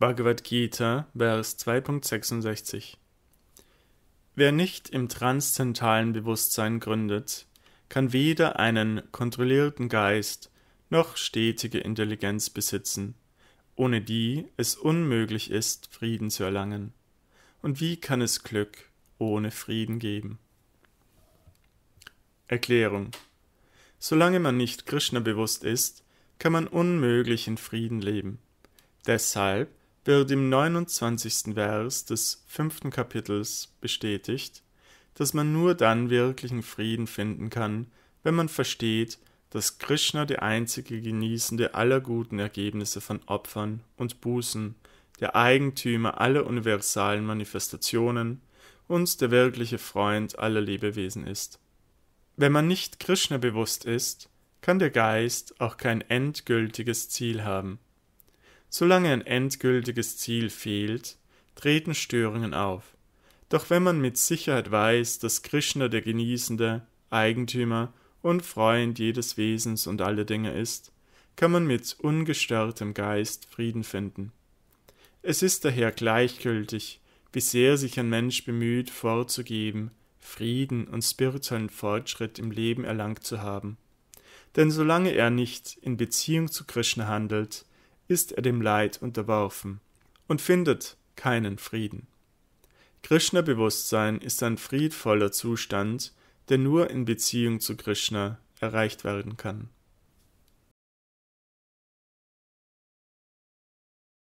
Bhagavad Gita, Vers 2.66 Wer nicht im transzentalen Bewusstsein gründet, kann weder einen kontrollierten Geist noch stetige Intelligenz besitzen, ohne die es unmöglich ist, Frieden zu erlangen. Und wie kann es Glück ohne Frieden geben? Erklärung Solange man nicht Krishna bewusst ist, kann man unmöglich in Frieden leben. Deshalb wird im 29. Vers des 5. Kapitels bestätigt, dass man nur dann wirklichen Frieden finden kann, wenn man versteht, dass Krishna der einzige Genießende aller guten Ergebnisse von Opfern und Bußen, der Eigentümer aller universalen Manifestationen und der wirkliche Freund aller Lebewesen ist. Wenn man nicht Krishna bewusst ist, kann der Geist auch kein endgültiges Ziel haben. Solange ein endgültiges Ziel fehlt, treten Störungen auf. Doch wenn man mit Sicherheit weiß, dass Krishna der Genießende, Eigentümer und Freund jedes Wesens und aller Dinge ist, kann man mit ungestörtem Geist Frieden finden. Es ist daher gleichgültig, wie sehr sich ein Mensch bemüht, vorzugeben, Frieden und spirituellen Fortschritt im Leben erlangt zu haben. Denn solange er nicht in Beziehung zu Krishna handelt, ist er dem Leid unterworfen und findet keinen Frieden. Krishna-Bewusstsein ist ein friedvoller Zustand, der nur in Beziehung zu Krishna erreicht werden kann